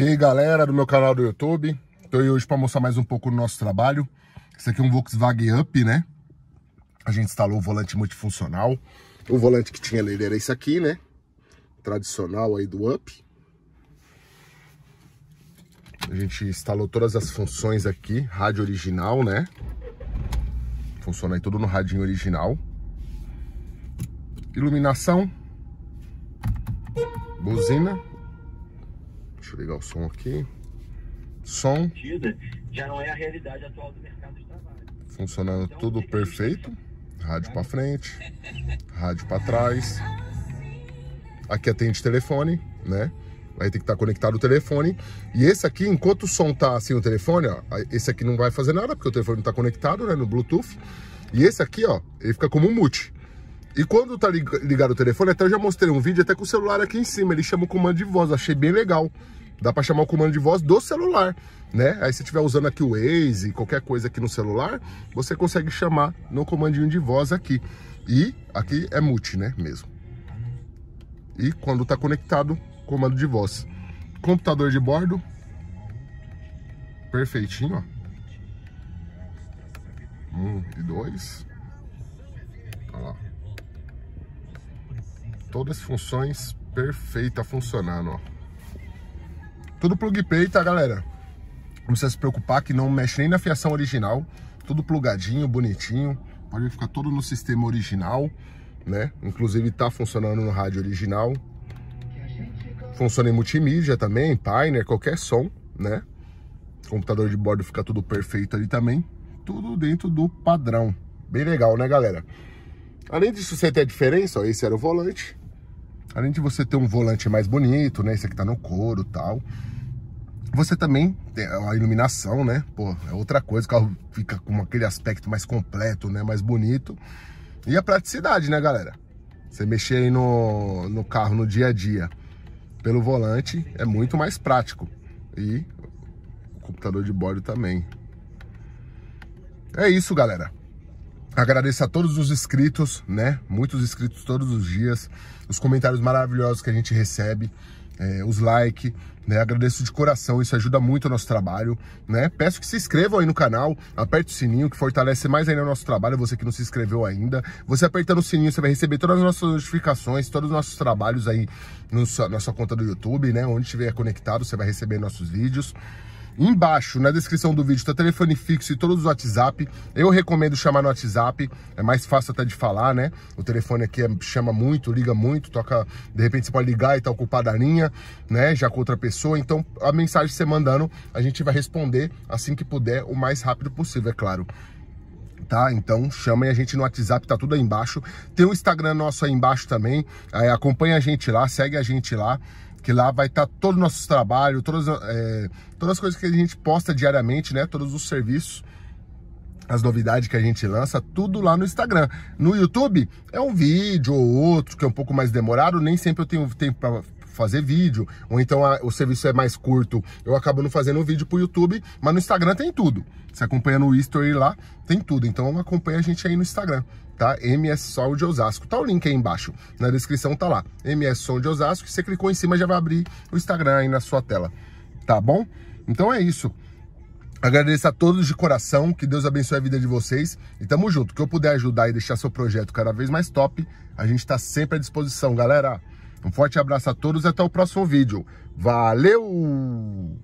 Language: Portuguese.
E aí galera do meu canal do YouTube, estou aí hoje para mostrar mais um pouco do nosso trabalho. Esse aqui é um Volkswagen Up, né? A gente instalou o volante multifuncional. O volante que tinha nele era esse aqui, né? Tradicional aí do Up. A gente instalou todas as funções aqui, rádio original, né? Funciona aí tudo no radinho original. Iluminação. Buzina Deixa eu ligar o som aqui. Som. Já não é a realidade atual do mercado de trabalho. Funcionando então, tudo perfeito. Rádio para tá frente, rádio para trás. Aqui atende telefone, né? Aí tem que estar tá conectado o telefone. E esse aqui, enquanto o som tá assim o telefone, ó, esse aqui não vai fazer nada porque o telefone não tá conectado, né, no Bluetooth. E esse aqui, ó, ele fica como um mute. E quando tá ligado o telefone, até eu já mostrei um vídeo até com o celular aqui em cima. Ele chama o comando de voz, achei bem legal. Dá para chamar o comando de voz do celular, né? Aí se estiver usando aqui o Waze, qualquer coisa aqui no celular, você consegue chamar no comandinho de voz aqui. E aqui é multi, né, mesmo. E quando tá conectado, comando de voz. Computador de bordo. Perfeitinho, ó. Um e dois. Olha lá. Todas as funções perfeitas funcionando, ó. Tudo plug pay, tá, galera? Não precisa se preocupar que não mexe nem na fiação original. Tudo plugadinho, bonitinho. Pode ficar todo no sistema original, né? Inclusive tá funcionando no rádio original. Funciona em multimídia também, Pioneer, qualquer som, né? Computador de bordo fica tudo perfeito ali também. Tudo dentro do padrão. Bem legal, né, galera? Além disso, você tem a diferença, ó, esse era o volante. Além de você ter um volante mais bonito, né? Esse aqui tá no couro tal. Você também tem a iluminação, né? Pô, é outra coisa, o carro fica com aquele aspecto mais completo, né? Mais bonito. E a praticidade, né, galera? Você mexer aí no, no carro no dia a dia pelo volante é muito mais prático. E o computador de bordo também. É isso, galera. Agradeço a todos os inscritos, né? Muitos inscritos todos os dias, os comentários maravilhosos que a gente recebe, é, os likes, né? Agradeço de coração, isso ajuda muito o nosso trabalho, né? Peço que se inscrevam aí no canal, aperte o sininho que fortalece mais ainda o nosso trabalho, você que não se inscreveu ainda. Você apertando o sininho, você vai receber todas as nossas notificações, todos os nossos trabalhos aí no, na sua conta do YouTube, né? Onde estiver conectado, você vai receber nossos vídeos. Embaixo, na descrição do vídeo, tá telefone fixo e todos os WhatsApp. Eu recomendo chamar no WhatsApp, é mais fácil até de falar, né? O telefone aqui é, chama muito, liga muito, toca... De repente você pode ligar e tá ocupada a linha, né? Já com outra pessoa. Então, a mensagem que você mandando, a gente vai responder assim que puder, o mais rápido possível, é claro tá? Então chama a gente no WhatsApp, tá tudo aí embaixo. Tem o Instagram nosso aí embaixo também. É, acompanha a gente lá, segue a gente lá que lá vai estar tá todo o nosso trabalho, todas, é, todas as coisas que a gente posta diariamente, né? Todos os serviços, as novidades que a gente lança, tudo lá no Instagram. No YouTube é um vídeo ou outro que é um pouco mais demorado, nem sempre eu tenho tempo para fazer vídeo, ou então a, o serviço é mais curto, eu acabo não fazendo vídeo pro YouTube, mas no Instagram tem tudo. Você acompanha no history lá, tem tudo. Então acompanha a gente aí no Instagram, tá? MS Sol de Osasco. Tá o link aí embaixo, na descrição tá lá. MS Sol de Osasco, você clicou em cima já vai abrir o Instagram aí na sua tela. Tá bom? Então é isso. Agradeço a todos de coração, que Deus abençoe a vida de vocês e tamo junto. Que eu puder ajudar e deixar seu projeto cada vez mais top, a gente tá sempre à disposição, galera. Um forte abraço a todos e até o próximo vídeo. Valeu!